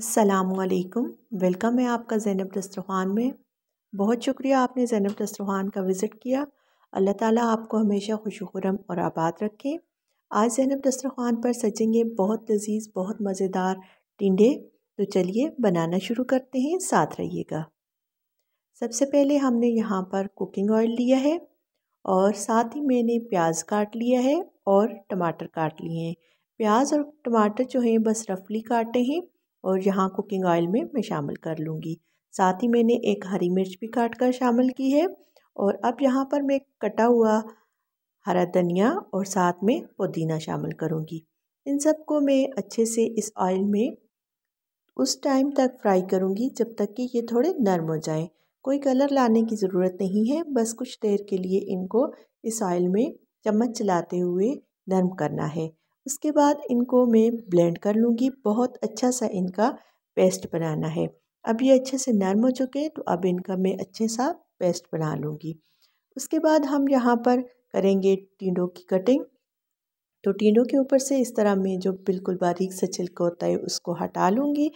असलकम वेलकम है आपका ज़ैनब दस्तरखान में बहुत शुक्रिया आपने ज़ैनब दस्तरखान का विज़िट किया अल्लाह ताला आपको हमेशा खुशखुरम और आबाद रखे आज ज़ैनब दस्तरखान पर सजेंगे बहुत लजीज बहुत मज़ेदार टिंडे तो चलिए बनाना शुरू करते हैं साथ रहिएगा सबसे पहले हमने यहाँ पर कुकिंग ऑयल लिया है और साथ ही मैंने प्याज काट लिया है और टमाटर काट लिए हैं प्याज और टमाटर जो हैं बस रफली काटे हैं और यहाँ कुकिंग ऑयल में मैं शामिल कर लूँगी साथ ही मैंने एक हरी मिर्च भी काट कर शामिल की है और अब यहाँ पर मैं कटा हुआ हरा धनिया और साथ में पुदीना शामिल करूँगी इन सब को मैं अच्छे से इस ऑयल में उस टाइम तक फ्राई करूँगी जब तक कि ये थोड़े नरम हो जाएं कोई कलर लाने की ज़रूरत नहीं है बस कुछ देर के लिए इनको इस ऑयल में चम्मच चलाते हुए नरम करना है उसके बाद इनको मैं ब्लेंड कर लूँगी बहुत अच्छा सा इनका पेस्ट बनाना है अब ये अच्छे से नरम हो चुके हैं तो अब इनका मैं अच्छे सा पेस्ट बना लूँगी उसके बाद हम यहाँ पर करेंगे टीडो की कटिंग तो टीडो के ऊपर से इस तरह मैं जो बिल्कुल बारीक सा छिलका होता है उसको हटा लूँगी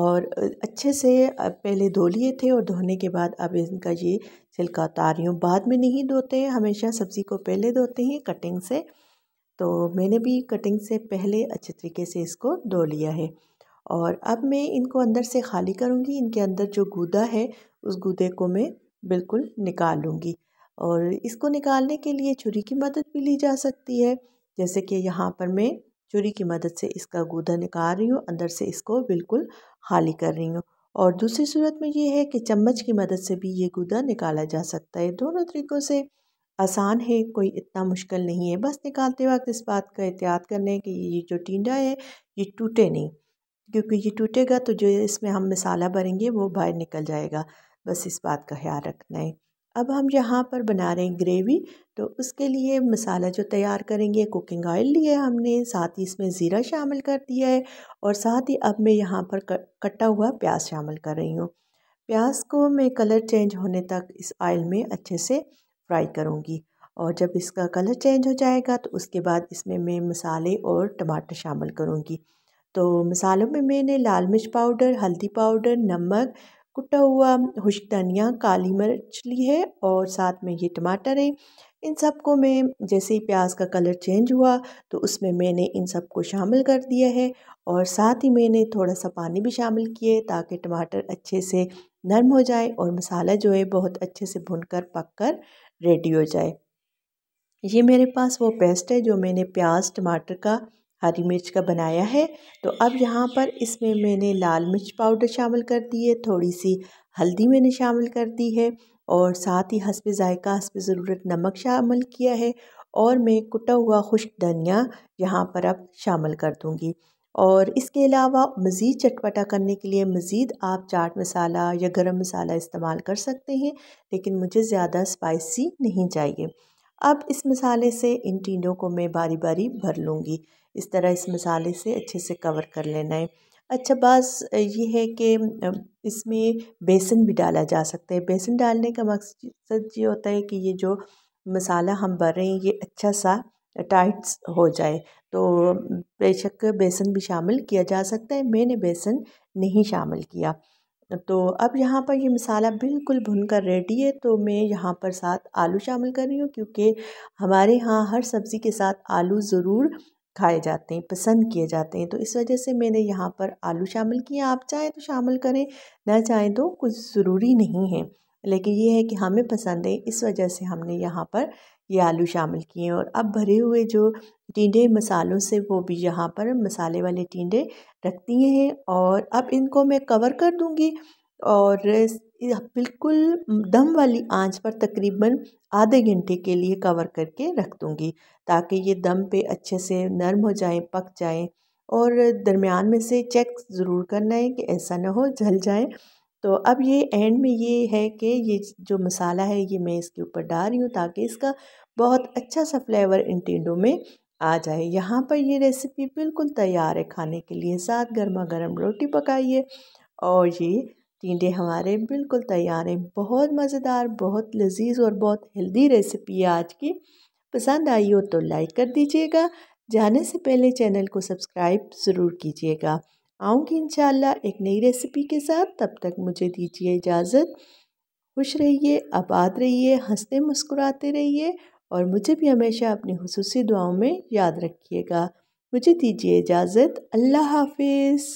और अच्छे से पहले धो लिए थे और धोने के बाद अब इनका ये छिलका उतार हूँ बाद में नहीं धोते हमेशा सब्ज़ी को पहले धोते हैं कटिंग से तो मैंने भी कटिंग से पहले अच्छे तरीके से इसको धो लिया है और अब मैं इनको अंदर से खाली करूँगी इनके अंदर जो गूदा है उस गूदे को मैं बिल्कुल निकाल लूँगी और इसको निकालने के लिए छुरी की मदद भी ली जा सकती है जैसे कि यहाँ पर मैं छुरी की मदद से इसका गूदा निकाल रही हूँ अंदर से इसको बिल्कुल खाली कर रही हूँ और दूसरी सूरत में ये है कि चम्मच की मदद से भी ये गूदा निकाला जा सकता है दोनों तरीक़ों से आसान है कोई इतना मुश्किल नहीं है बस निकालते वक्त इस बात का एहतियात कर लें कि ये जो टींडा है ये टूटे नहीं क्योंकि ये टूटेगा तो जो इसमें हम मसाला भरेंगे वो बाहर निकल जाएगा बस इस बात का ख्याल रखना है अब हम यहाँ पर बना रहे हैं ग्रेवी तो उसके लिए मसाला जो तैयार करेंगे कुकिंग ऑयल लिया हमने साथ ही इसमें ज़ीरा शामिल कर दिया है और साथ ही अब मैं यहाँ पर कटा हुआ प्याज शामिल कर रही हूँ प्याज को मैं कलर चेंज होने तक इस ऑयल में अच्छे से फ्राई करूँगी और जब इसका कलर चेंज हो जाएगा तो उसके बाद इसमें मैं मसाले और टमाटर शामिल करूँगी तो मसालों में मैंने लाल मिर्च पाउडर हल्दी पाउडर नमक कुटा हुआ खुश्क धनिया काली मिर्च ली है और साथ में ये टमाटर है इन सब को मैं जैसे ही प्याज का कलर चेंज हुआ तो उसमें मैंने इन सब को शामिल कर दिया है और साथ ही मैंने थोड़ा सा पानी भी शामिल किए ताकि टमाटर अच्छे से नरम हो जाए और मसाला जो है बहुत अच्छे से भुन कर पक कर रेडी हो जाए ये मेरे पास वो पेस्ट है जो मैंने प्याज टमाटर का हरी मिर्च का बनाया है तो अब यहाँ पर इसमें मैंने लाल मिर्च पाउडर शामिल कर दी है थोड़ी सी हल्दी मैंने शामिल कर दी है और साथ ही हसब ज़ायका हंसप ज़रूरत नमक शामिल किया है और मैं कुटा हुआ खुश्क धनिया यहाँ पर अब शामिल कर दूँगी और इसके अलावा मज़ीद चटपटा करने के लिए मज़ीद आप चाट मसाला या गरम मसाला इस्तेमाल कर सकते हैं लेकिन मुझे ज़्यादा स्पाइसी नहीं चाहिए अब इस मसाले से इन टीनों को मैं बारी बारी भर लूँगी इस तरह इस मसाले से अच्छे से कवर कर लेना है अच्छा बस ये है कि इसमें बेसन भी डाला जा सकता है बेसन डालने का मकसद ये होता है कि ये जो मसाला हम भर रहे हैं ये अच्छा सा टाइट्स हो जाए तो बेशक बेसन भी शामिल किया जा सकता है मैंने बेसन नहीं शामिल किया तो अब यहाँ पर ये मसाला बिल्कुल भुन कर रेडी है तो मैं यहाँ पर साथ आलू शामिल कर रही हूँ क्योंकि हमारे यहाँ हर सब्ज़ी के साथ आलू ज़रूर खाए जाते हैं पसंद किए जाते हैं तो इस वजह से मैंने यहाँ पर आलू शामिल किए आप चाहें तो शामिल करें ना चाहें तो कुछ ज़रूरी नहीं है लेकिन ये है कि हमें पसंद है इस वजह से हमने यहाँ पर ये आलू शामिल किए और अब भरे हुए जो टीडे मसालों से वो भी यहाँ पर मसाले वाले टीडे रख दिए हैं और अब इनको मैं कवर कर दूँगी और बिल्कुल दम वाली आंच पर तकरीबन आधे घंटे के लिए कवर करके रख दूँगी ताकि ये दम पे अच्छे से नरम हो जाए पक जाए और दरमियान में से चेक ज़रूर करना है कि ऐसा ना हो जल जाए तो अब ये एंड में ये है कि ये जो मसाला है ये मैं इसके ऊपर डाल रही हूँ ताकि इसका बहुत अच्छा सा फ्लेवर इन टिंडों में आ जाए यहाँ पर ये रेसिपी बिल्कुल तैयार है खाने के लिए साथ गर्मा गर्म रोटी पकाइए और ये टीडे हमारे बिल्कुल तैयार हैं बहुत मज़ेदार बहुत लजीज और बहुत हेल्दी रेसिपी है आज की पसंद आई हो तो लाइक कर दीजिएगा जाने से पहले चैनल को सब्सक्राइब ज़रूर कीजिएगा आऊँगी इन एक नई रेसिपी के साथ तब तक मुझे दीजिए इजाज़त खुश रहिए आबाद रहिए हंसते मुस्कुराते रहिए और मुझे भी हमेशा अपनी खसूसी दुआओं में याद रखिएगा मुझे दीजिए इजाज़त अल्लाह हाफिज़